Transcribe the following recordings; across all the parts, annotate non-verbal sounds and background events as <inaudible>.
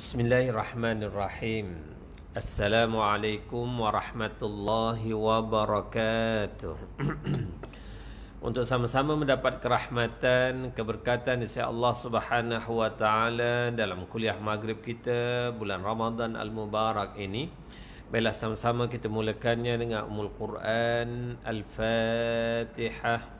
Bismillahirrahmanirrahim Assalamualaikum warahmatullahi wabarakatuh <clears throat> Untuk sama-sama mendapat kerahmatan Keberkatan Insya Allah subhanahu Dalam kuliah maghrib kita Bulan Ramadan Al-Mubarak ini Baiklah sama-sama kita mulakannya Dengan Ummul Quran Al-Fatihah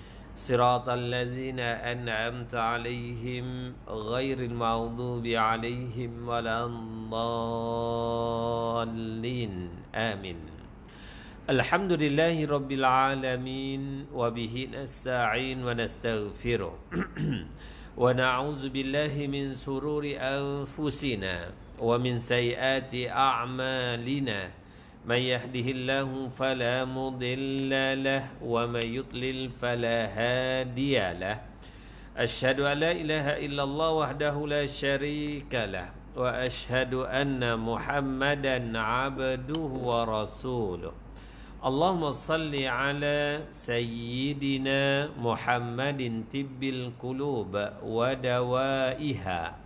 صراط الذين أنعمت عليهم غير المغضوب عليهم ولا الضالين آمين الحمد لله رب العالمين وبه نستعين ونستغفره <clears throat> ونعوذ بالله من سرور أنفسنا ومن سيئات أعمالنا من يهده الله فلا مضل له ومن يضلل فلا هادي له أشهد أن لا إله إلا الله وحده لا شريك له وأشهد أن محمدا عبده ورسوله اللهم صل على سيدنا محمد طب القلوب ودوائها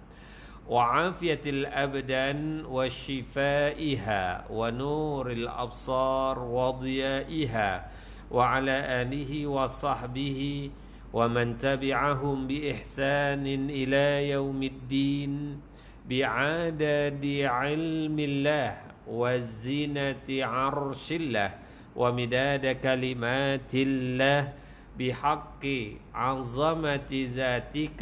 وعافية الأبدان وشفائها ونور الأبصار وضيائها وعلى آله وصحبه ومن تبعهم بإحسان إلى يوم الدين بعدد علم الله وزنة عرش الله ومداد كلمات الله بحق عظمة ذاتك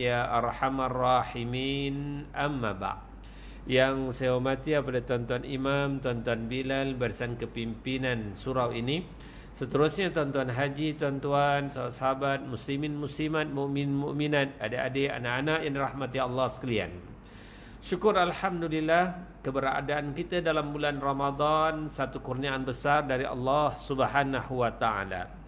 ya أرحم الراحمين أما بعد yang saya hormati kepada tuan-tuan imam, tuan-tuan bilal bersama kepimpinan surau ini. Seterusnya tuan-tuan haji, tuan-tuan sahabat, muslimin muslimat, mukmin mukminat, adik-adik, anak-anak yang dirahmati Allah sekalian. Syukur alhamdulillah keberadaan kita dalam bulan Ramadan satu kurniaan besar dari Allah Subhanahu wa taala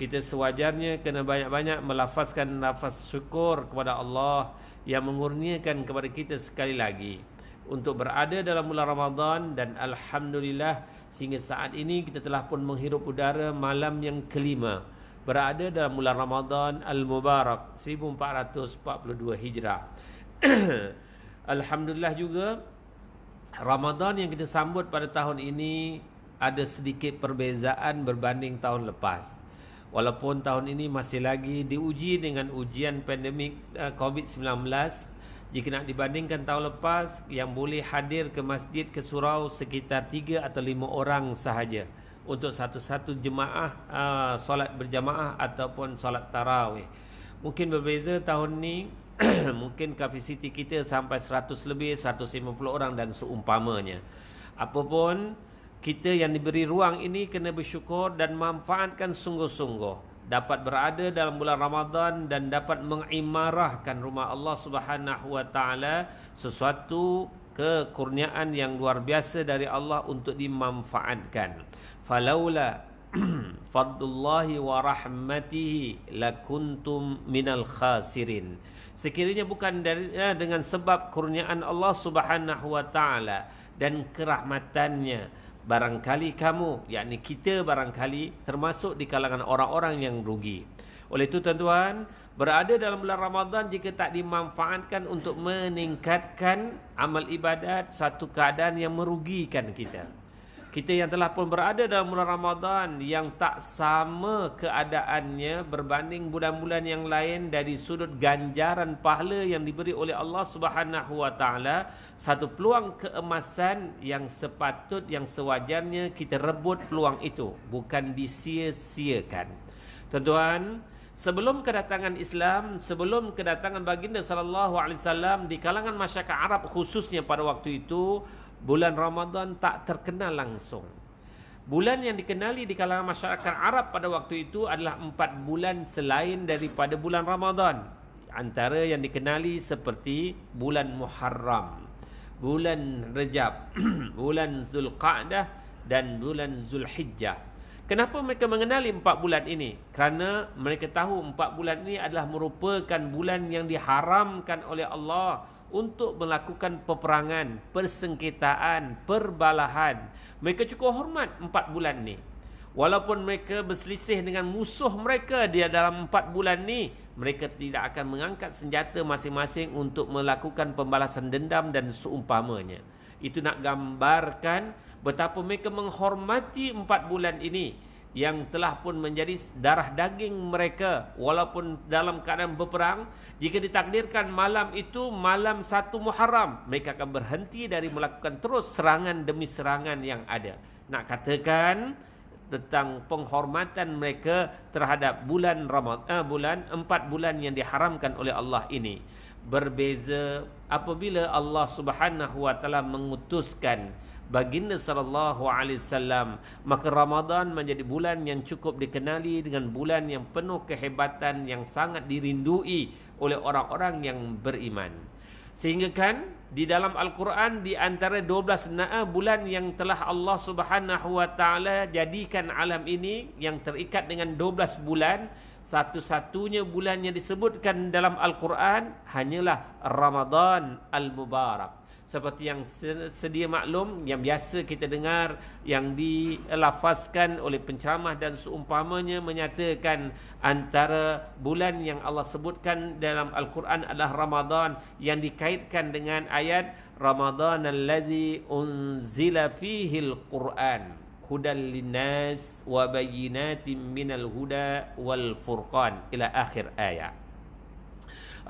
kita sewajarnya kena banyak-banyak melafazkan nafas syukur kepada Allah yang mengurniakan kepada kita sekali lagi untuk berada dalam bulan Ramadan dan alhamdulillah sehingga saat ini kita telah pun menghirup udara malam yang kelima berada dalam bulan Ramadan al-Mubarak 1442 Hijrah. <clears throat> alhamdulillah juga Ramadan yang kita sambut pada tahun ini ada sedikit perbezaan berbanding tahun lepas walaupun tahun ini masih lagi diuji dengan ujian pandemik eh, COVID-19 jika nak dibandingkan tahun lepas yang boleh hadir ke masjid ke surau sekitar 3 atau 5 orang sahaja untuk satu-satu jemaah uh, solat berjemaah ataupun solat tarawih mungkin berbeza tahun ni <clears throat> mungkin kapasiti kita sampai 100 lebih 150 orang dan seumpamanya apapun pun kita yang diberi ruang ini kena bersyukur dan manfaatkan sungguh-sungguh dapat berada dalam bulan Ramadan dan dapat mengimarahkan rumah Allah Subhanahu sesuatu kekurniaan yang luar biasa dari Allah untuk dimanfaatkan. Falaula <clears throat> fadlullahi wa rahmatihi lakuntum minal khasirin. Sekiranya bukan dari, eh, dengan sebab kurniaan Allah Subhanahu dan kerahmatannya barangkali kamu yakni kita barangkali termasuk di kalangan orang-orang yang rugi oleh itu tuan-tuan berada dalam bulan Ramadan jika tak dimanfaatkan untuk meningkatkan amal ibadat satu keadaan yang merugikan kita kita yang telah pun berada dalam bulan Ramadhan yang tak sama keadaannya berbanding bulan-bulan yang lain dari sudut ganjaran pahala yang diberi oleh Allah Subhanahu wa taala satu peluang keemasan yang sepatut yang sewajarnya kita rebut peluang itu bukan disia-siakan. Tuan-tuan, sebelum kedatangan Islam, sebelum kedatangan baginda sallallahu alaihi wasallam di kalangan masyarakat Arab khususnya pada waktu itu bulan Ramadan tak terkenal langsung. Bulan yang dikenali di kalangan masyarakat Arab pada waktu itu adalah empat bulan selain daripada bulan Ramadan. Antara yang dikenali seperti bulan Muharram, bulan Rejab, <clears throat> bulan Zulqa'dah dan bulan Zulhijjah. Kenapa mereka mengenali empat bulan ini? Kerana mereka tahu empat bulan ini adalah merupakan bulan yang diharamkan oleh Allah untuk melakukan peperangan, persengketaan, perbalahan. Mereka cukup hormat empat bulan ni. Walaupun mereka berselisih dengan musuh mereka dia dalam empat bulan ni, mereka tidak akan mengangkat senjata masing-masing untuk melakukan pembalasan dendam dan seumpamanya. Itu nak gambarkan betapa mereka menghormati empat bulan ini yang telah pun menjadi darah daging mereka walaupun dalam keadaan berperang jika ditakdirkan malam itu malam satu Muharram mereka akan berhenti dari melakukan terus serangan demi serangan yang ada nak katakan tentang penghormatan mereka terhadap bulan Ramadan eh, bulan empat bulan yang diharamkan oleh Allah ini berbeza apabila Allah Subhanahu wa taala mengutuskan baginda sallallahu alaihi wasallam maka Ramadan menjadi bulan yang cukup dikenali dengan bulan yang penuh kehebatan yang sangat dirindui oleh orang-orang yang beriman sehingga kan di dalam Al-Quran di antara 12 na'a bulan yang telah Allah Subhanahu wa taala jadikan alam ini yang terikat dengan 12 bulan satu-satunya bulan yang disebutkan dalam Al-Quran hanyalah Ramadan Al-Mubarak seperti yang sedia maklum yang biasa kita dengar yang dilafazkan oleh penceramah dan seumpamanya menyatakan antara bulan yang Allah sebutkan dalam Al-Quran adalah Ramadan yang dikaitkan dengan ayat Ramadan allazi unzila fihi al-Quran hudal linnas wa bayyinatin minal huda wal furqan ila akhir ayat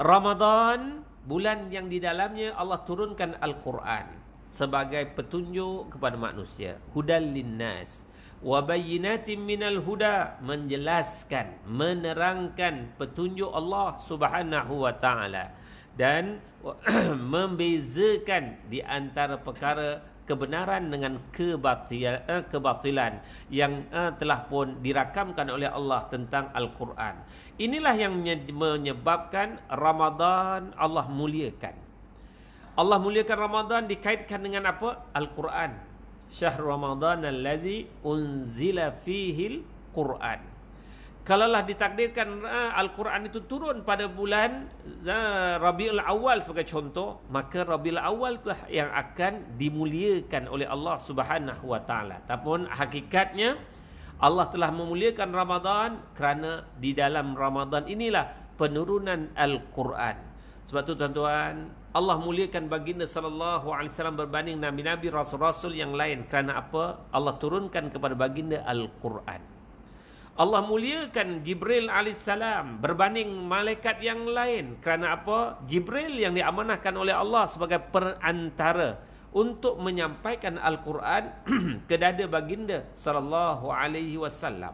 Ramadan bulan yang di dalamnya Allah turunkan Al-Quran sebagai petunjuk kepada manusia hudal linnas wa bayyinatin minal huda menjelaskan menerangkan petunjuk Allah Subhanahu wa taala dan <clears throat> membezakan di antara perkara kebenaran dengan eh, kebatilan yang eh, telah pun dirakamkan oleh Allah tentang Al-Quran. Inilah yang menyebabkan Ramadan Allah muliakan. Allah muliakan Ramadan dikaitkan dengan apa? Al-Quran. Syahr Ramadan alladhi unzila fihil Quran kalaulah ditakdirkan ah, Al-Quran itu turun pada bulan Rabiul Awal sebagai contoh maka Rabiul Awal itulah yang akan dimuliakan oleh Allah Subhanahu wa taala. hakikatnya Allah telah memuliakan Ramadan kerana di dalam Ramadan inilah penurunan Al-Quran. Sebab tu tuan-tuan, Allah muliakan baginda sallallahu alaihi wasallam berbanding nabi-nabi rasul-rasul yang lain kerana apa? Allah turunkan kepada baginda Al-Quran. Allah muliakan Jibril AS berbanding malaikat yang lain kerana apa? Jibril yang diamanahkan oleh Allah sebagai perantara untuk menyampaikan Al-Quran <clears throat> ke dada baginda sallallahu alaihi wasallam.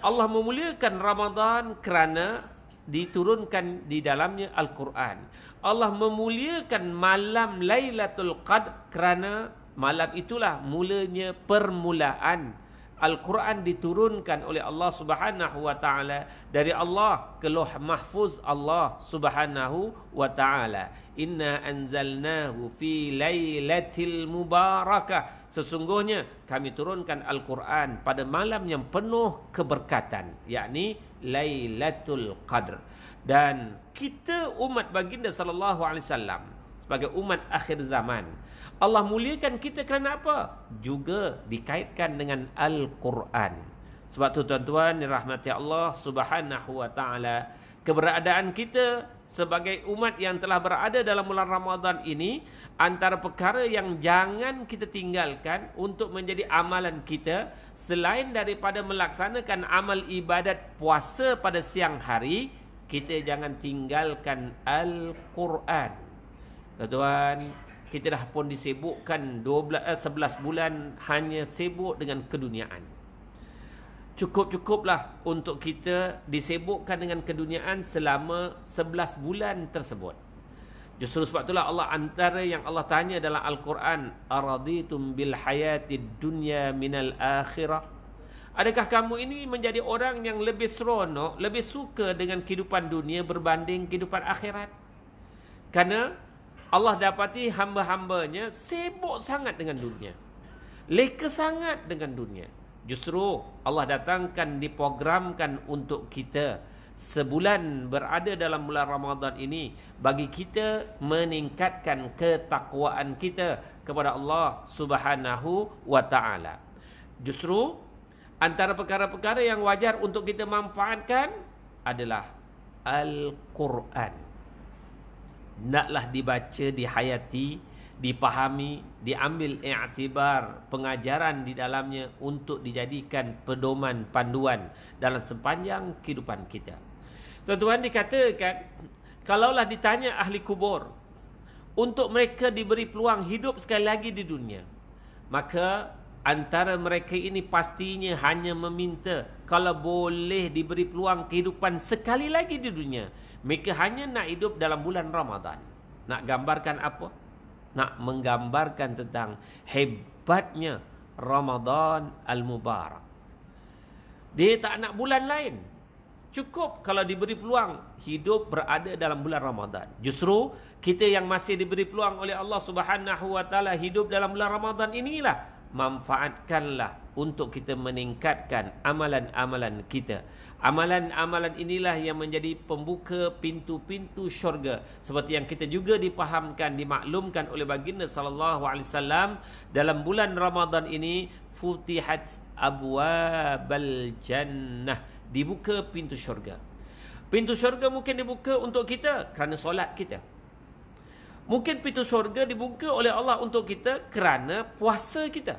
Allah memuliakan Ramadan kerana diturunkan di dalamnya Al-Quran. Allah memuliakan malam Lailatul Qadr kerana malam itulah mulanya permulaan Al-Quran diturunkan oleh Allah Subhanahu wa taala dari Allah ke Loh Mahfuz Allah Subhanahu wa taala. Inna anzalnahu fi lailatul mubarakah. Sesungguhnya kami turunkan Al-Quran pada malam yang penuh keberkatan, yakni Lailatul qadar. Dan kita umat baginda sallallahu alaihi wasallam sebagai umat akhir zaman. Allah muliakan kita kerana apa? Juga dikaitkan dengan Al-Quran. Sebab tu tuan-tuan dirahmati Allah Subhanahu wa taala, keberadaan kita sebagai umat yang telah berada dalam bulan Ramadhan ini antara perkara yang jangan kita tinggalkan untuk menjadi amalan kita selain daripada melaksanakan amal ibadat puasa pada siang hari, kita jangan tinggalkan Al-Quran. Tuan-tuan Kita dah pun disibukkan 12, 11 eh, bulan Hanya sibuk dengan keduniaan Cukup-cukuplah untuk kita disibukkan dengan keduniaan selama 11 bulan tersebut. Justru sebab itulah Allah antara yang Allah tanya dalam Al-Quran Araditum bil hayati dunya minal akhirah Adakah kamu ini menjadi orang yang lebih seronok Lebih suka dengan kehidupan dunia berbanding kehidupan akhirat Karena Allah dapati hamba-hambanya sibuk sangat dengan dunia. Leka sangat dengan dunia. Justru Allah datangkan diprogramkan untuk kita sebulan berada dalam bulan Ramadan ini bagi kita meningkatkan ketakwaan kita kepada Allah Subhanahu wa taala. Justru antara perkara-perkara yang wajar untuk kita manfaatkan adalah Al-Quran naklah dibaca, dihayati, dipahami, diambil i'tibar pengajaran di dalamnya untuk dijadikan pedoman panduan dalam sepanjang kehidupan kita. Tuan-tuan dikatakan, kalaulah ditanya ahli kubur untuk mereka diberi peluang hidup sekali lagi di dunia, maka antara mereka ini pastinya hanya meminta kalau boleh diberi peluang kehidupan sekali lagi di dunia. Mereka hanya nak hidup dalam bulan Ramadan Nak gambarkan apa? Nak menggambarkan tentang hebatnya Ramadan Al-Mubarak Dia tak nak bulan lain Cukup kalau diberi peluang hidup berada dalam bulan Ramadan. Justru kita yang masih diberi peluang oleh Allah Subhanahu wa taala hidup dalam bulan Ramadan inilah manfaatkanlah untuk kita meningkatkan amalan-amalan kita. Amalan-amalan inilah yang menjadi pembuka pintu-pintu syurga seperti yang kita juga dipahamkan dimaklumkan oleh baginda sallallahu alaihi wasallam dalam bulan Ramadan ini futihat abwabal jannah dibuka pintu syurga. Pintu syurga mungkin dibuka untuk kita kerana solat kita. Mungkin pintu syurga dibuka oleh Allah untuk kita kerana puasa kita.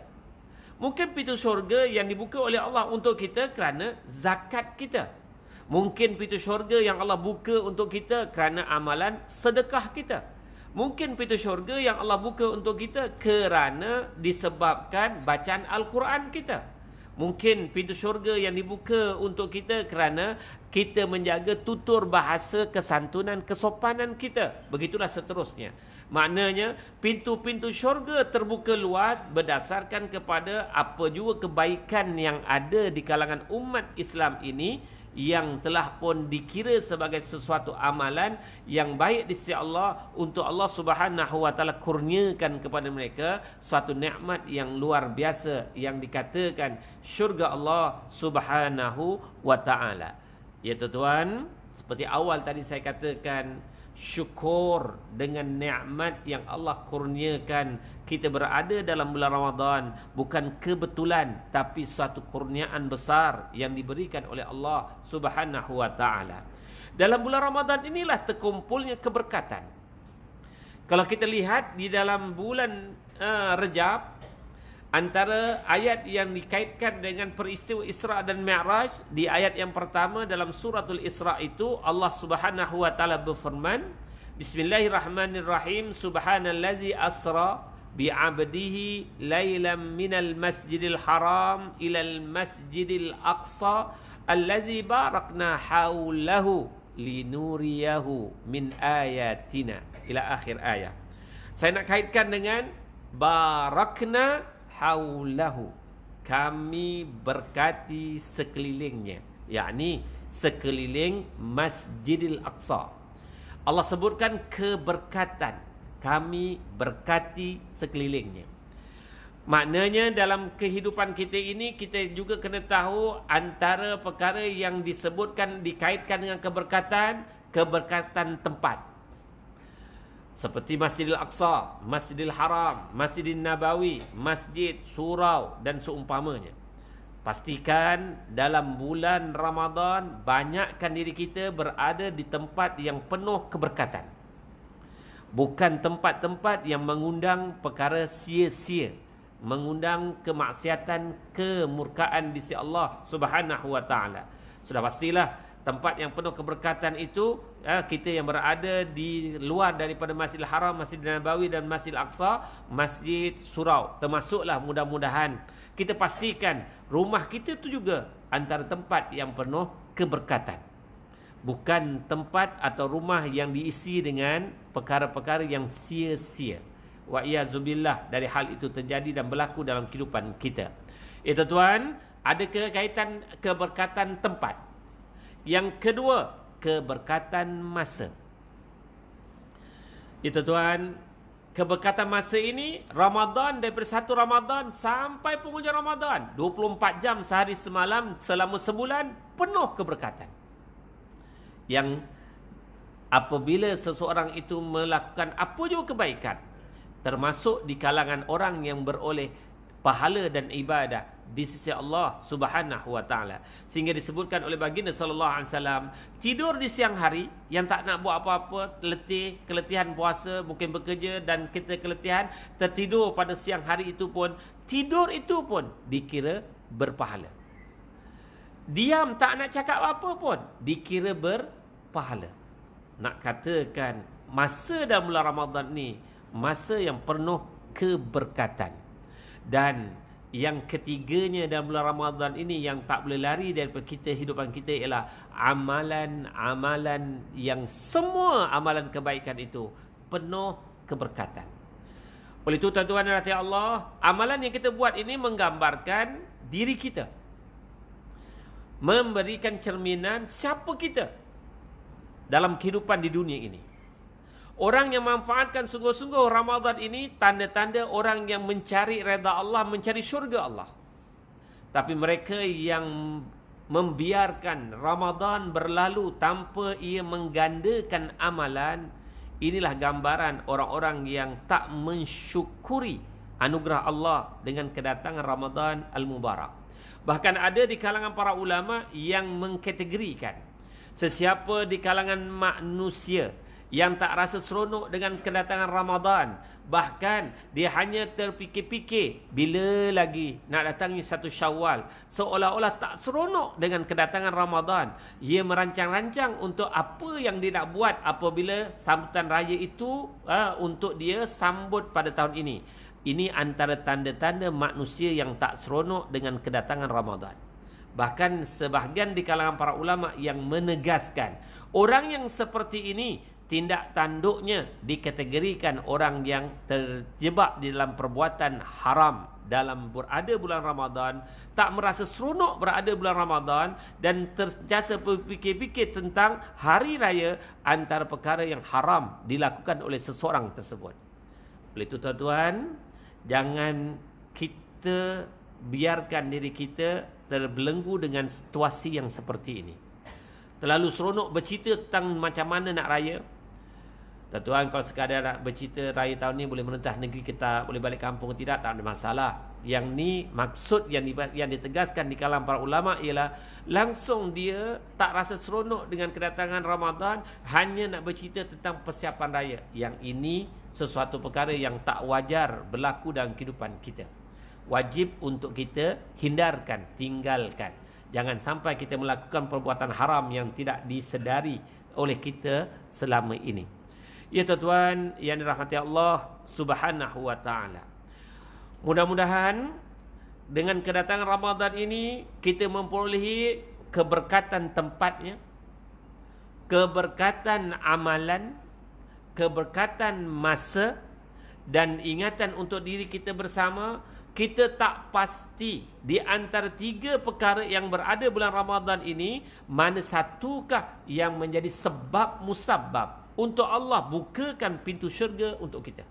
Mungkin pintu syurga yang dibuka oleh Allah untuk kita kerana zakat kita. Mungkin pintu syurga yang Allah buka untuk kita kerana amalan sedekah kita. Mungkin pintu syurga yang Allah buka untuk kita kerana disebabkan bacaan Al-Quran kita. Mungkin pintu syurga yang dibuka untuk kita kerana kita menjaga tutur bahasa kesantunan kesopanan kita begitulah seterusnya maknanya pintu-pintu syurga terbuka luas berdasarkan kepada apa juga kebaikan yang ada di kalangan umat Islam ini yang telah pun dikira sebagai sesuatu amalan yang baik di sisi Allah untuk Allah Subhanahu wa taala kurniakan kepada mereka suatu nikmat yang luar biasa yang dikatakan syurga Allah Subhanahu wa taala Ya tuan-tuan Seperti awal tadi saya katakan Syukur dengan ni'mat yang Allah kurniakan Kita berada dalam bulan Ramadan Bukan kebetulan Tapi suatu kurniaan besar Yang diberikan oleh Allah subhanahu wa ta'ala Dalam bulan Ramadan inilah terkumpulnya keberkatan Kalau kita lihat di dalam bulan uh, Rejab Antara ayat yang dikaitkan dengan peristiwa Isra dan Mi'raj di ayat yang pertama dalam suratul Isra itu Allah Subhanahu wa taala berfirman Bismillahirrahmanirrahim Subhanallazi asra bi 'abdihi lailam minal masjidil haram ilal masjidil aqsa allazi barakna haulahu linuriyahu min ayatina ila akhir ayat. Saya nak kaitkan dengan barakna haulahu kami berkati sekelilingnya yakni sekeliling Masjidil Aqsa Allah sebutkan keberkatan kami berkati sekelilingnya maknanya dalam kehidupan kita ini kita juga kena tahu antara perkara yang disebutkan dikaitkan dengan keberkatan keberkatan tempat seperti Masjidil Aqsa, Masjidil Haram, Masjidin Nabawi, Masjid Surau dan seumpamanya. Pastikan dalam bulan Ramadan banyakkan diri kita berada di tempat yang penuh keberkatan. Bukan tempat-tempat yang mengundang perkara sia-sia, mengundang kemaksiatan, kemurkaan di sisi Allah Subhanahu Sudah pastilah tempat yang penuh keberkatan itu ya, kita yang berada di luar daripada Masjidil Haram, Masjid Nabawi dan Masjid Al-Aqsa, Masjid Surau termasuklah mudah-mudahan kita pastikan rumah kita itu juga antara tempat yang penuh keberkatan. Bukan tempat atau rumah yang diisi dengan perkara-perkara yang sia-sia. Wa iyazubillah dari hal itu terjadi dan berlaku dalam kehidupan kita. Itu eh, tuan, ada kaitan keberkatan tempat. Yang kedua, keberkatan masa. Itu tuan, keberkatan masa ini Ramadan daripada satu Ramadan sampai penghujung Ramadan 24 jam sehari semalam selama sebulan penuh keberkatan. Yang apabila seseorang itu melakukan apa juga kebaikan termasuk di kalangan orang yang beroleh pahala dan ibadah di sisi Allah Subhanahu wa taala. Sehingga disebutkan oleh baginda sallallahu alaihi wasallam, tidur di siang hari yang tak nak buat apa-apa, letih, keletihan puasa, mungkin bekerja dan kita keletihan, tertidur pada siang hari itu pun, tidur itu pun dikira berpahala. Diam tak nak cakap apa pun dikira berpahala. Nak katakan masa dalam bulan Ramadan ni masa yang penuh keberkatan dan yang ketiganya dalam bulan Ramadhan ini yang tak boleh lari daripada kita hidupan kita ialah amalan-amalan yang semua amalan kebaikan itu penuh keberkatan. Oleh itu tuan-tuan dan hati Allah, amalan yang kita buat ini menggambarkan diri kita. Memberikan cerminan siapa kita dalam kehidupan di dunia ini. Orang yang memanfaatkan sungguh-sungguh Ramadhan ini tanda-tanda orang yang mencari reda Allah, mencari syurga Allah. Tapi mereka yang membiarkan Ramadhan berlalu tanpa ia menggandakan amalan, inilah gambaran orang-orang yang tak mensyukuri anugerah Allah dengan kedatangan Ramadhan Al-Mubarak. Bahkan ada di kalangan para ulama yang mengkategorikan sesiapa di kalangan manusia yang tak rasa seronok dengan kedatangan Ramadan bahkan dia hanya terfikir-fikir bila lagi nak datangnya satu Syawal seolah-olah tak seronok dengan kedatangan Ramadan ia merancang-rancang untuk apa yang dia nak buat apabila sambutan raya itu uh, untuk dia sambut pada tahun ini ini antara tanda-tanda manusia yang tak seronok dengan kedatangan Ramadan bahkan sebahagian di kalangan para ulama yang menegaskan orang yang seperti ini tindak tanduknya dikategorikan orang yang terjebak di dalam perbuatan haram dalam berada bulan Ramadan tak merasa seronok berada bulan Ramadan dan tercasa berfikir-fikir tentang hari raya antara perkara yang haram dilakukan oleh seseorang tersebut. Oleh itu tuan-tuan, jangan kita biarkan diri kita terbelenggu dengan situasi yang seperti ini. Terlalu seronok bercerita tentang macam mana nak raya, dan tuan kalau sekadar nak bercerita raya tahun ni boleh merentas negeri kita, boleh balik kampung tidak, tak ada masalah. Yang ni maksud yang di, yang ditegaskan di kalangan para ulama ialah langsung dia tak rasa seronok dengan kedatangan Ramadan, hanya nak bercerita tentang persiapan raya. Yang ini sesuatu perkara yang tak wajar berlaku dalam kehidupan kita. Wajib untuk kita hindarkan, tinggalkan. Jangan sampai kita melakukan perbuatan haram yang tidak disedari oleh kita selama ini. Ya tuan-tuan yang dirahmati Allah Subhanahu wa ta'ala Mudah-mudahan Dengan kedatangan Ramadan ini Kita memperolehi Keberkatan tempatnya Keberkatan amalan Keberkatan masa Dan ingatan untuk diri kita bersama kita tak pasti di antara tiga perkara yang berada bulan Ramadan ini mana satukah yang menjadi sebab musabab untuk Allah bukakan pintu syurga untuk kita?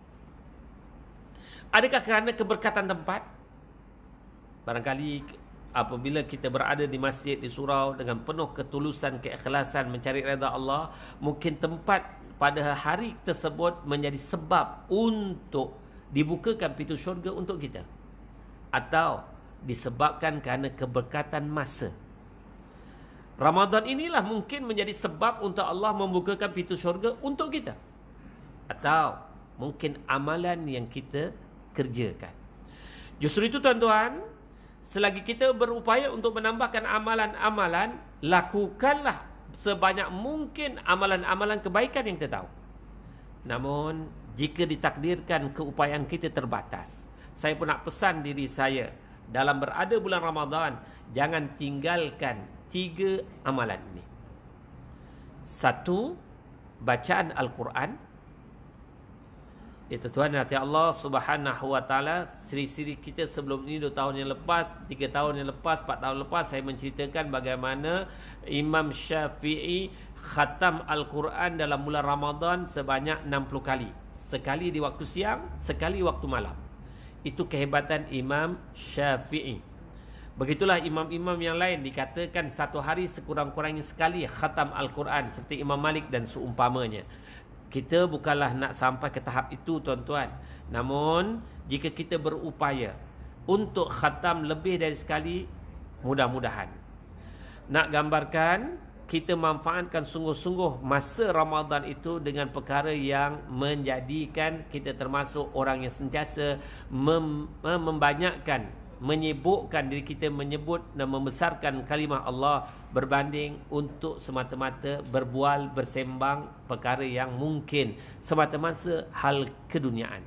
Adakah kerana keberkatan tempat? Barangkali apabila kita berada di masjid, di surau dengan penuh ketulusan, keikhlasan mencari reda Allah, mungkin tempat pada hari tersebut menjadi sebab untuk dibukakan pintu syurga untuk kita. Atau disebabkan kerana keberkatan masa. Ramadan inilah mungkin menjadi sebab untuk Allah membukakan pintu syurga untuk kita. Atau mungkin amalan yang kita kerjakan. Justru itu tuan-tuan, selagi kita berupaya untuk menambahkan amalan-amalan, lakukanlah sebanyak mungkin amalan-amalan kebaikan yang kita tahu. Namun, jika ditakdirkan keupayaan kita terbatas, saya pun nak pesan diri saya dalam berada bulan Ramadan, jangan tinggalkan tiga amalan ini. Satu, bacaan Al-Quran. Itu Tuhan, Nabi Allah subhanahu wa ta'ala, siri-siri kita sebelum ini, dua tahun yang lepas, tiga tahun yang lepas, empat tahun lepas, saya menceritakan bagaimana Imam Syafi'i khatam Al-Quran dalam bulan Ramadan sebanyak 60 kali. Sekali di waktu siang, sekali waktu malam. Itu kehebatan Imam Syafi'i. Begitulah imam-imam yang lain dikatakan satu hari sekurang-kurangnya sekali khatam Al-Quran seperti Imam Malik dan seumpamanya. Kita bukanlah nak sampai ke tahap itu tuan-tuan. Namun jika kita berupaya untuk khatam lebih dari sekali mudah-mudahan. Nak gambarkan kita manfaatkan sungguh-sungguh masa Ramadan itu dengan perkara yang menjadikan kita termasuk orang yang sentiasa mem- membanyakkan menyebutkan diri kita menyebut dan membesarkan kalimah Allah berbanding untuk semata-mata berbual bersembang perkara yang mungkin semata-mata hal keduniaan.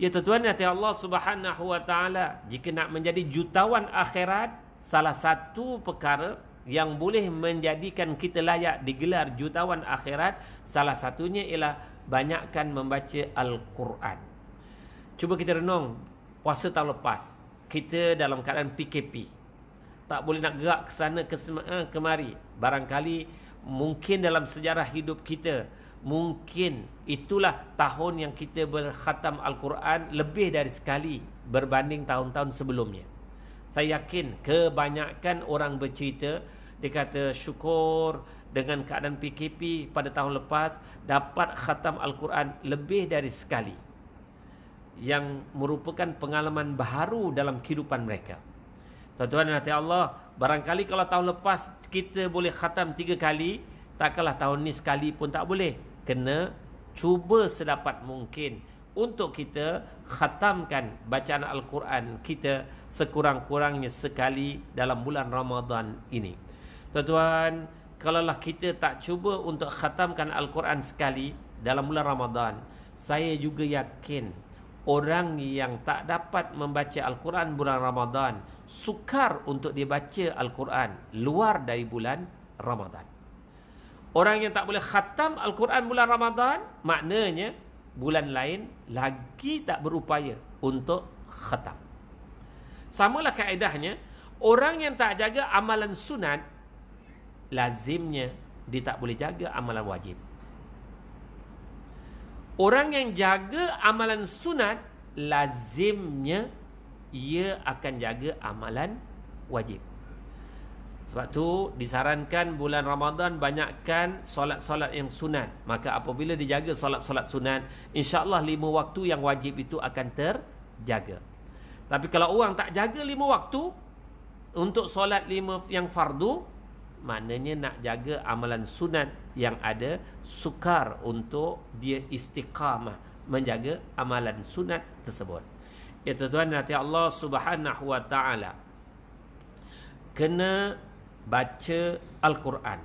Ya tuan-tuan ya Allah Subhanahu wa taala jika nak menjadi jutawan akhirat salah satu perkara yang boleh menjadikan kita layak digelar jutawan akhirat salah satunya ialah banyakkan membaca al-Quran. Cuba kita renung puasa tahun lepas kita dalam keadaan PKP tak boleh nak gerak ke sana ke eh, kemari barangkali mungkin dalam sejarah hidup kita mungkin itulah tahun yang kita berkhatam al-Quran lebih dari sekali berbanding tahun-tahun sebelumnya saya yakin kebanyakan orang bercerita dia kata syukur dengan keadaan PKP pada tahun lepas dapat khatam al-Quran lebih dari sekali yang merupakan pengalaman baru dalam kehidupan mereka. Tuan-tuan dan hati Allah, barangkali kalau tahun lepas kita boleh khatam tiga kali, takkanlah tahun ni sekali pun tak boleh. Kena cuba sedapat mungkin untuk kita khatamkan bacaan Al-Quran kita sekurang-kurangnya sekali dalam bulan Ramadan ini. Tuan-tuan, kalaulah kita tak cuba untuk khatamkan Al-Quran sekali dalam bulan Ramadan, saya juga yakin orang yang tak dapat membaca Al-Quran bulan Ramadan sukar untuk dibaca Al-Quran luar dari bulan Ramadan. Orang yang tak boleh khatam Al-Quran bulan Ramadan maknanya bulan lain lagi tak berupaya untuk khatam. lah kaedahnya orang yang tak jaga amalan sunat lazimnya dia tak boleh jaga amalan wajib. Orang yang jaga amalan sunat lazimnya ia akan jaga amalan wajib. Sebab tu disarankan bulan Ramadan banyakkan solat-solat yang sunat. Maka apabila dijaga solat-solat sunat, insya-Allah lima waktu yang wajib itu akan terjaga. Tapi kalau orang tak jaga lima waktu untuk solat lima yang fardu, maknanya nak jaga amalan sunat yang ada sukar untuk dia istiqamah menjaga amalan sunat tersebut. Ya tuan nanti Allah Subhanahu wa taala kena baca al-Quran,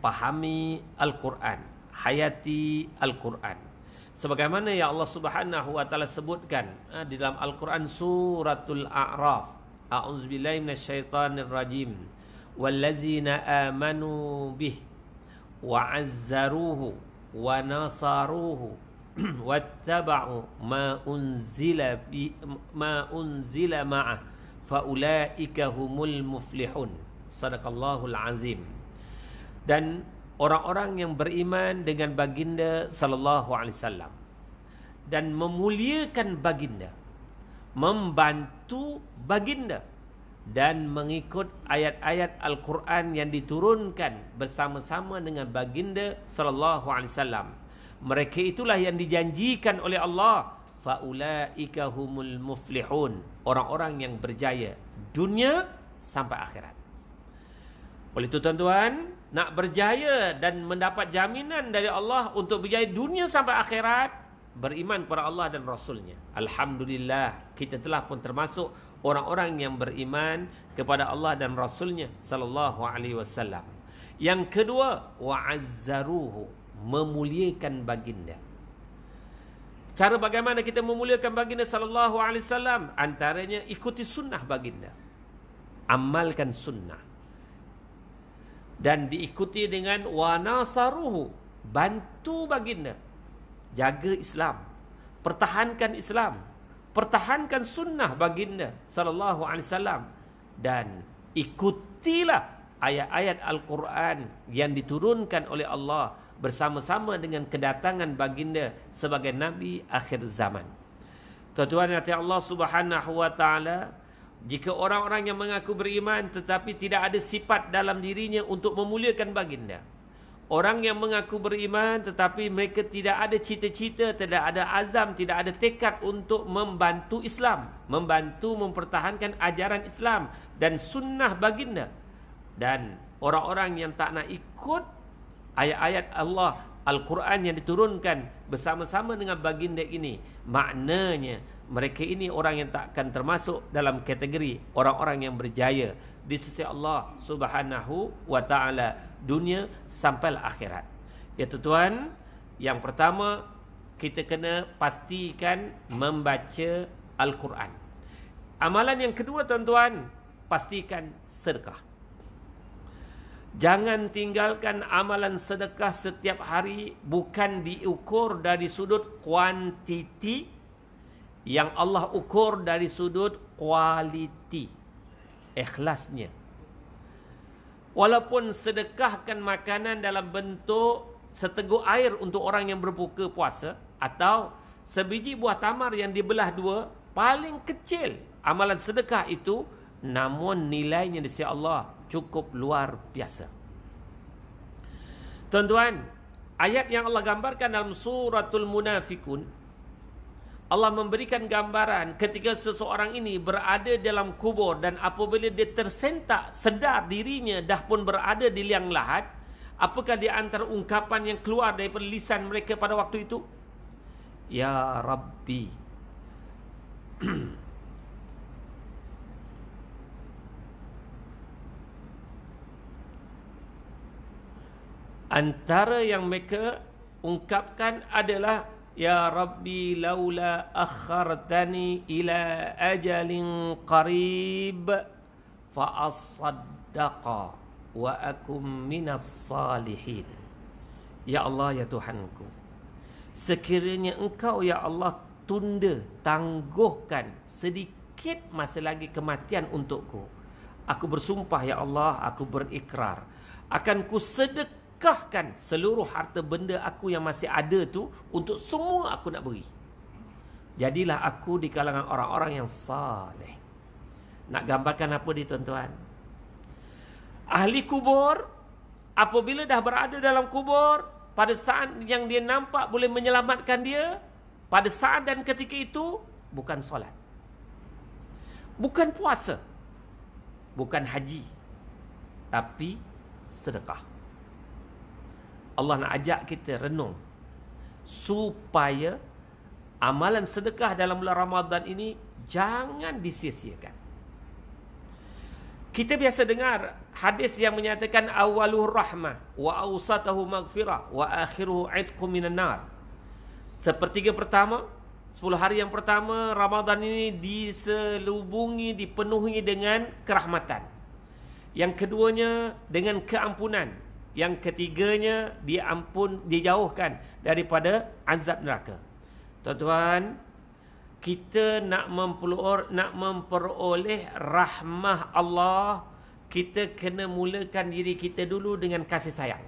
fahami al-Quran, hayati al-Quran. Sebagaimana yang Allah Subhanahu wa taala sebutkan eh, di dalam al-Quran suratul A'raf. A'udzubillahi minasyaitonirrajim. Wallazina amanu bihi وعزروه ونصروه <clears throat> واتبعوا ما أنزل ما أنزل معه فأولئك هم المفلحون صدق الله العظيم dan orang-orang yang beriman dengan baginda sallallahu alaihi wasallam dan memuliakan baginda membantu baginda dan mengikut ayat-ayat Al-Quran yang diturunkan bersama-sama dengan baginda sallallahu alaihi wasallam. Mereka itulah yang dijanjikan oleh Allah faulaika humul muflihun, orang-orang yang berjaya dunia sampai akhirat. Oleh itu tuan-tuan, nak berjaya dan mendapat jaminan dari Allah untuk berjaya dunia sampai akhirat beriman kepada Allah dan Rasulnya. Alhamdulillah kita telah pun termasuk orang-orang yang beriman kepada Allah dan Rasulnya sallallahu alaihi wasallam. Yang kedua wa wa'azzaruhu memuliakan baginda. Cara bagaimana kita memuliakan baginda sallallahu alaihi wasallam antaranya ikuti sunnah baginda. Amalkan sunnah. Dan diikuti dengan wanasaruhu bantu baginda jaga Islam, pertahankan Islam pertahankan sunnah baginda sallallahu alaihi wasallam dan ikutilah ayat-ayat Al-Quran yang diturunkan oleh Allah bersama-sama dengan kedatangan baginda sebagai nabi akhir zaman. Tuan-tuan yang Allah Subhanahu wa taala, jika orang-orang yang mengaku beriman tetapi tidak ada sifat dalam dirinya untuk memuliakan baginda, Orang yang mengaku beriman tetapi mereka tidak ada cita-cita, tidak ada azam, tidak ada tekad untuk membantu Islam. Membantu mempertahankan ajaran Islam dan sunnah baginda. Dan orang-orang yang tak nak ikut ayat-ayat Allah Al-Quran yang diturunkan bersama-sama dengan baginda ini. Maknanya mereka ini orang yang tak akan termasuk dalam kategori orang-orang yang berjaya di sisi Allah Subhanahu wa taala dunia sampai akhirat. Ya tuan, yang pertama kita kena pastikan membaca Al-Quran. Amalan yang kedua tuan-tuan, pastikan sedekah. Jangan tinggalkan amalan sedekah setiap hari bukan diukur dari sudut kuantiti yang Allah ukur dari sudut kualiti ikhlasnya Walaupun sedekahkan makanan dalam bentuk seteguk air untuk orang yang berbuka puasa Atau sebiji buah tamar yang dibelah dua Paling kecil amalan sedekah itu Namun nilainya di sisi Allah cukup luar biasa Tuan-tuan Ayat yang Allah gambarkan dalam suratul munafikun Allah memberikan gambaran ketika seseorang ini berada dalam kubur dan apabila dia tersentak sedar dirinya dah pun berada di liang lahat apakah di antara ungkapan yang keluar daripada lisan mereka pada waktu itu ya rabbi <clears throat> antara yang mereka ungkapkan adalah Ya Rabbi, يا ربي لولا أخرتني إلى أجل قريب فأصدق وأكم من salihin. Ya Allah ya Tuhanku sekiranya engkau ya Allah tunda tangguhkan sedikit masa lagi kematian untukku aku bersumpah ya Allah aku berikrar akan ku sedekah sedekahkan seluruh harta benda aku yang masih ada tu untuk semua aku nak beri. Jadilah aku di kalangan orang-orang yang saleh. Nak gambarkan apa di tuan-tuan? Ahli kubur apabila dah berada dalam kubur pada saat yang dia nampak boleh menyelamatkan dia pada saat dan ketika itu bukan solat. Bukan puasa. Bukan haji. Tapi sedekah. Allah nak ajak kita renung supaya amalan sedekah dalam bulan Ramadan ini jangan disia-siakan. Kita biasa dengar hadis yang menyatakan awalu rahmah wa ausatahu maghfirah wa akhiruhu itqu minan nar. Sepertiga pertama 10 hari yang pertama Ramadan ini diselubungi dipenuhi dengan kerahmatan. Yang keduanya dengan keampunan, yang ketiganya diampun dijauhkan daripada azab neraka. Tuan-tuan, kita nak memperoleh nak memperoleh rahmah Allah, kita kena mulakan diri kita dulu dengan kasih sayang.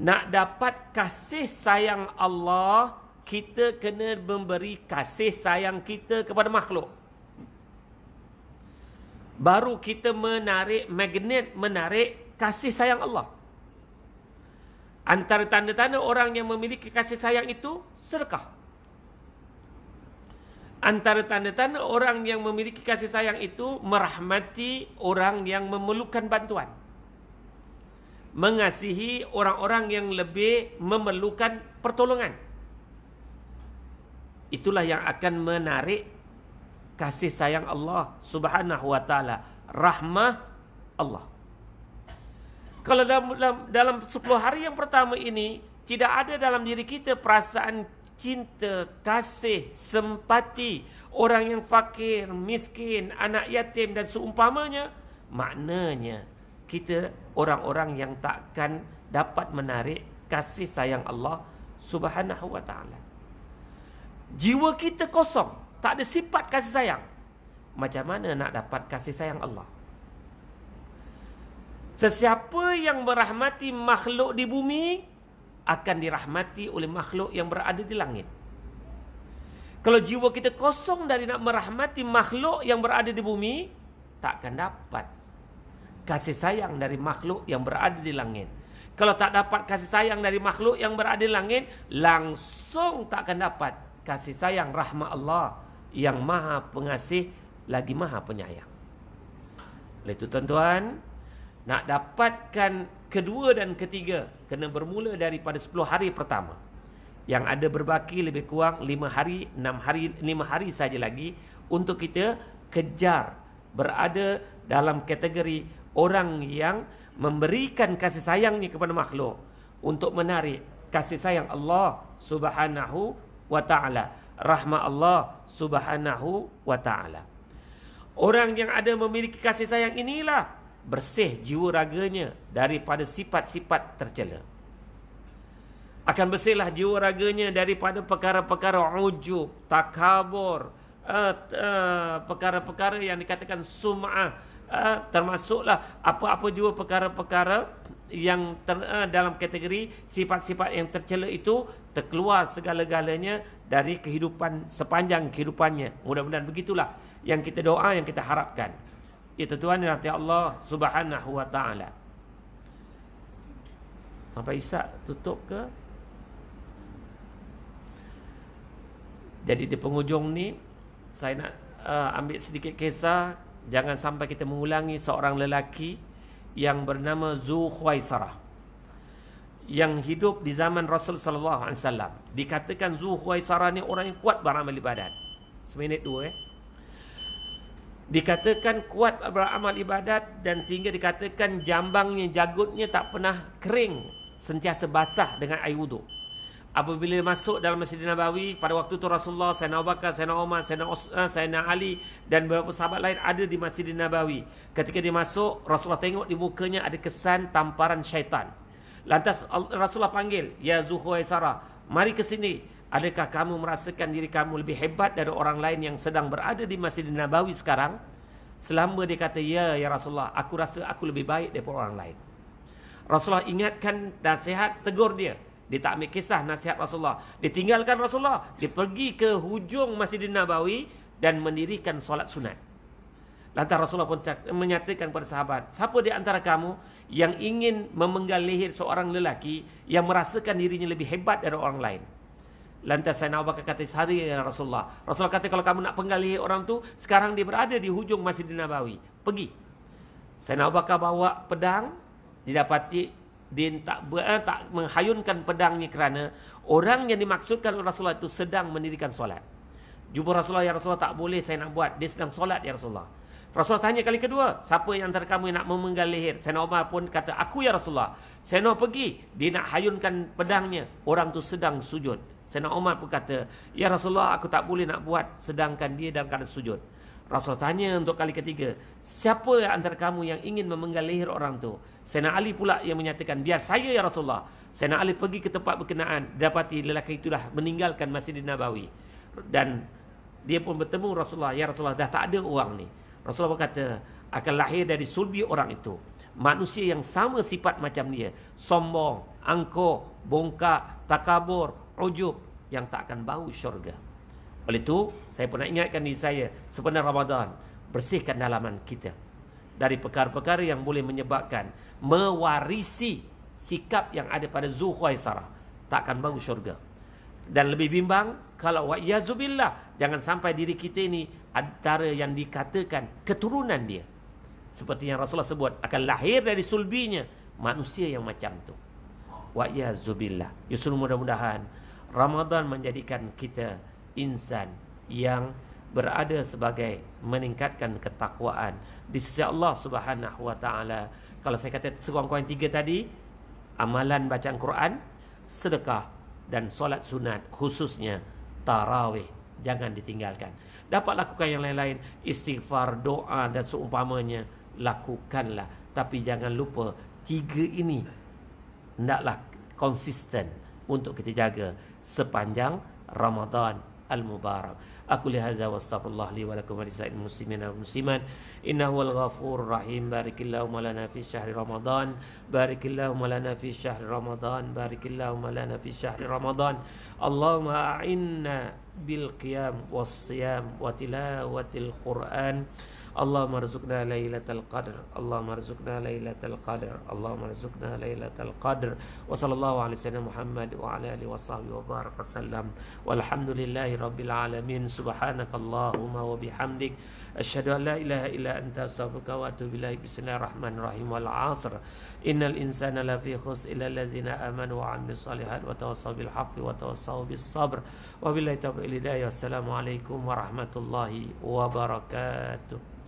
Nak dapat kasih sayang Allah, kita kena memberi kasih sayang kita kepada makhluk. Baru kita menarik magnet menarik kasih sayang Allah. Antara tanda-tanda orang yang memiliki kasih sayang itu sedekah. Antara tanda-tanda orang yang memiliki kasih sayang itu merahmati orang yang memerlukan bantuan. Mengasihi orang-orang yang lebih memerlukan pertolongan. Itulah yang akan menarik kasih sayang Allah Subhanahu wa taala, rahmah Allah. Kalau dalam, dalam, dalam 10 hari yang pertama ini Tidak ada dalam diri kita perasaan cinta, kasih, sempati Orang yang fakir, miskin, anak yatim dan seumpamanya Maknanya kita orang-orang yang takkan dapat menarik kasih sayang Allah subhanahu wa ta'ala Jiwa kita kosong, tak ada sifat kasih sayang Macam mana nak dapat kasih sayang Allah? Sesiapa yang merahmati makhluk di bumi akan dirahmati oleh makhluk yang berada di langit. Kalau jiwa kita kosong dari nak merahmati makhluk yang berada di bumi, tak akan dapat kasih sayang dari makhluk yang berada di langit. Kalau tak dapat kasih sayang dari makhluk yang berada di langit, langsung tak akan dapat kasih sayang rahmat Allah yang Maha Pengasih lagi Maha Penyayang. Oleh itu tuan-tuan, nak dapatkan kedua dan ketiga Kena bermula daripada 10 hari pertama Yang ada berbaki lebih kurang 5 hari, 6 hari, 5 hari saja lagi Untuk kita kejar Berada dalam kategori orang yang Memberikan kasih sayangnya kepada makhluk Untuk menarik kasih sayang Allah subhanahu wa ta'ala Rahmat Allah subhanahu wa ta'ala Orang yang ada memiliki kasih sayang inilah bersih jiwa raganya daripada sifat-sifat tercela. Akan bersihlah jiwa raganya daripada perkara-perkara ujub, takabur, uh, uh, perkara-perkara yang dikatakan sum'ah, uh, termasuklah apa-apa juga perkara-perkara yang ter, uh, dalam kategori sifat-sifat yang tercela itu terkeluar segala-galanya dari kehidupan sepanjang kehidupannya. Mudah-mudahan begitulah yang kita doa, yang kita harapkan. Ya tuan yang rahmati Allah Subhanahu wa ta'ala Sampai isyak tutup ke Jadi di penghujung ni Saya nak uh, ambil sedikit kisah Jangan sampai kita mengulangi seorang lelaki Yang bernama Zuhuaisarah yang hidup di zaman Rasul sallallahu alaihi wasallam dikatakan Zuhuaisarah ni orang yang kuat beramal ibadat seminit dua eh dikatakan kuat beramal ibadat dan sehingga dikatakan jambangnya jagutnya tak pernah kering sentiasa basah dengan air wuduk apabila masuk dalam Masjid Nabawi pada waktu itu Rasulullah Sayyidina Abu Bakar Sayyidina Umar eh, Sayyidina Ali dan beberapa sahabat lain ada di Masjid Nabawi ketika dia masuk Rasulullah tengok di mukanya ada kesan tamparan syaitan lantas Rasulullah panggil ya Zuhair Sarah mari ke sini Adakah kamu merasakan diri kamu lebih hebat dari orang lain yang sedang berada di Masjid Nabawi sekarang? Selama dia kata, ya ya Rasulullah, aku rasa aku lebih baik daripada orang lain. Rasulullah ingatkan dan sehat tegur dia. Dia tak ambil kisah nasihat Rasulullah. Dia tinggalkan Rasulullah. Dia pergi ke hujung Masjid Nabawi dan mendirikan solat sunat. Lantas Rasulullah pun menyatakan kepada sahabat, siapa di antara kamu yang ingin memenggal leher seorang lelaki yang merasakan dirinya lebih hebat dari orang lain? Lantas saya Abu Bakar kata sehari ya Rasulullah Rasulullah kata kalau kamu nak penggali orang tu Sekarang dia berada di hujung Masjid Nabawi Pergi Saya Abu Bakar bawa pedang Didapati dia tak, ber, eh, tak menghayunkan pedangnya kerana Orang yang dimaksudkan Rasulullah itu sedang mendirikan solat Jumpa Rasulullah, ya Rasulullah tak boleh saya nak buat Dia sedang solat ya Rasulullah Rasul tanya kali kedua, siapa yang antara kamu yang nak memenggal leher? Sayyidina Umar pun kata, aku ya Rasulullah. Sayyidina pergi, dia nak hayunkan pedangnya. Orang tu sedang sujud. Sena Omar pun kata Ya Rasulullah aku tak boleh nak buat Sedangkan dia dalam keadaan sujud Rasul tanya untuk kali ketiga Siapa antara kamu yang ingin memenggal leher orang tu Sena Ali pula yang menyatakan Biar saya ya Rasulullah Sena Ali pergi ke tempat berkenaan Dapati lelaki itulah meninggalkan Masjid Nabawi Dan dia pun bertemu Rasulullah Ya Rasulullah dah tak ada orang ni Rasulullah berkata Akan lahir dari sulbi orang itu Manusia yang sama sifat macam dia Sombong, angkuh, bongkak, takabur, ujub yang tak akan bau syurga. Oleh itu, saya pernah ingatkan diri saya sebenar Ramadan, bersihkan dalaman kita dari perkara-perkara yang boleh menyebabkan mewarisi sikap yang ada pada Zuhuai Sarah tak akan bau syurga. Dan lebih bimbang kalau wa yazubillah jangan sampai diri kita ini antara yang dikatakan keturunan dia. Seperti yang Rasulullah sebut akan lahir dari sulbinya manusia yang macam tu. Wa yazubillah. Yusul mudah-mudahan Ramadan menjadikan kita insan yang berada sebagai meningkatkan ketakwaan di sisi Allah Subhanahu wa taala. Kalau saya kata sekurang-kurangnya tiga tadi, amalan bacaan Quran, sedekah dan solat sunat khususnya tarawih jangan ditinggalkan. Dapat lakukan yang lain-lain, istighfar, doa dan seumpamanya lakukanlah tapi jangan lupa tiga ini hendaklah konsisten untuk kita jaga sepanjang Ramadan al-Mubarak. Aku li hadza wa astaghfirullah li wa lakum wa lisa'il muslimina wal muslimat. Innahu wal ghafurur rahim. Barikillahu lana fi syahr Ramadan. Barikillahu lana fi syahr Ramadan. Barikillahu lana fi syahr Ramadan. Allahumma a'inna bil qiyam was siyam wa tilawatil Qur'an. اللهم ارزقنا ليلة القدر اللهم ارزقنا ليلة القدر اللهم ارزقنا ليلة القدر وصلى الله على سيدنا محمد وعلى آله وصحبه وبارك وسلم والحمد لله رب العالمين سبحانك اللهم وبحمدك أشهد أن لا إله إلا أنت أستغفرك وأتوب إليك بسم الله الرحمن الرحيم والعصر إن الإنسان لفي خسر إلا الذين آمنوا وعملوا الصالحات وتواصوا بالحق وتواصوا بالصبر وبالله التوفيق والسلام عليكم ورحمة الله وبركاته